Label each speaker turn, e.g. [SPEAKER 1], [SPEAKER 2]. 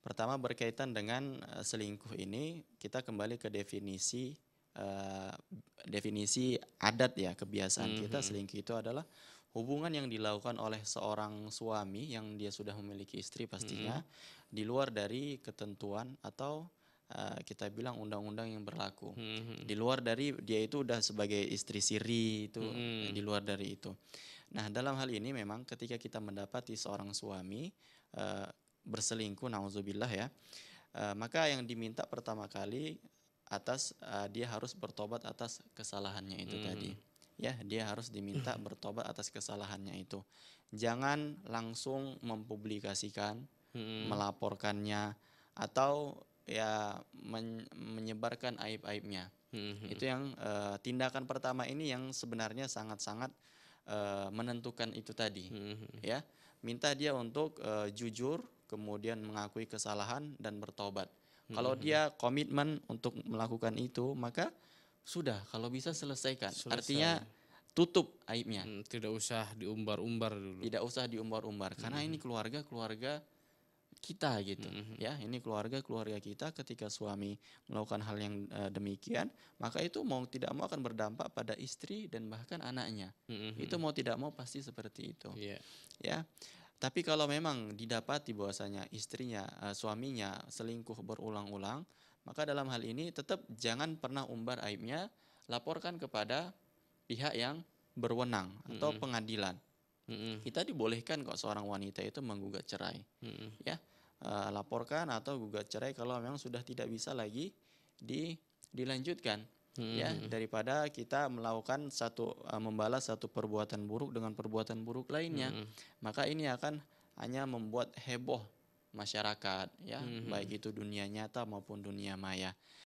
[SPEAKER 1] Pertama berkaitan dengan eh, selingkuh ini kita kembali ke definisi uh, definisi adat ya kebiasaan mm -hmm. kita mhm. selingkuh itu adalah hubungan yang dilakukan oleh seorang suami yang dia sudah memiliki istri pastinya mm -hmm. di luar dari ketentuan atau uh, kita bilang undang-undang yang berlaku mm -hmm. di luar dari dia itu udah sebagai istri siri itu mm -hmm. di luar dari itu nah dalam hal ini memang ketika kita mendapati seorang suami berselingkuh nauzubillah ya e, maka yang diminta pertama kali atas e, dia harus bertobat atas kesalahannya itu hmm. tadi ya dia harus diminta bertobat atas kesalahannya itu jangan langsung mempublikasikan hmm. melaporkannya atau ya men menyebarkan aib aibnya hmm, hmm. itu yang e, tindakan pertama ini yang sebenarnya sangat sangat e, menentukan itu tadi hmm, hmm. ya minta dia untuk uh, jujur kemudian mengakui kesalahan dan bertobat. hmm Kalau dia komitmen untuk melakukan itu, maka sudah kalau bisa selesaikan. Selesai. Artinya tutup aibnya. Hmm, tidak usah diumbar-umbar dulu. Tidak usah diumbar-umbar karena hmm karena ini keluarga-keluarga kita gitu mm-hmm. ya ini keluarga keluarga kita ketika suami melakukan hal yang uh, demikian maka itu mau tidak mau akan berdampak pada istri dan bahkan anaknya mm-hmm. itu hmm. mau tidak mau pasti seperti itu yeah. ya tapi kalau memang didapati bahwasanya istrinya, eh, suaminya selingkuh berulang-ulang, maka dalam hal ini tetap jangan pernah umbar aibnya, laporkan kepada pihak yang berwenang atau mm -hmm. pengadilan. Mm -hmm. Kita dibolehkan kok seorang wanita itu menggugat cerai, mm -hmm. ya uh, laporkan atau gugat cerai kalau memang sudah tidak bisa lagi di dilanjutkan. Ya, hmm. ya daripada kita melakukan satu uh, membalas satu perbuatan buruk dengan perbuatan buruk lainnya hmm. maka ini akan hanya membuat heboh masyarakat ya hmm. baik itu dunia nyata maupun dunia maya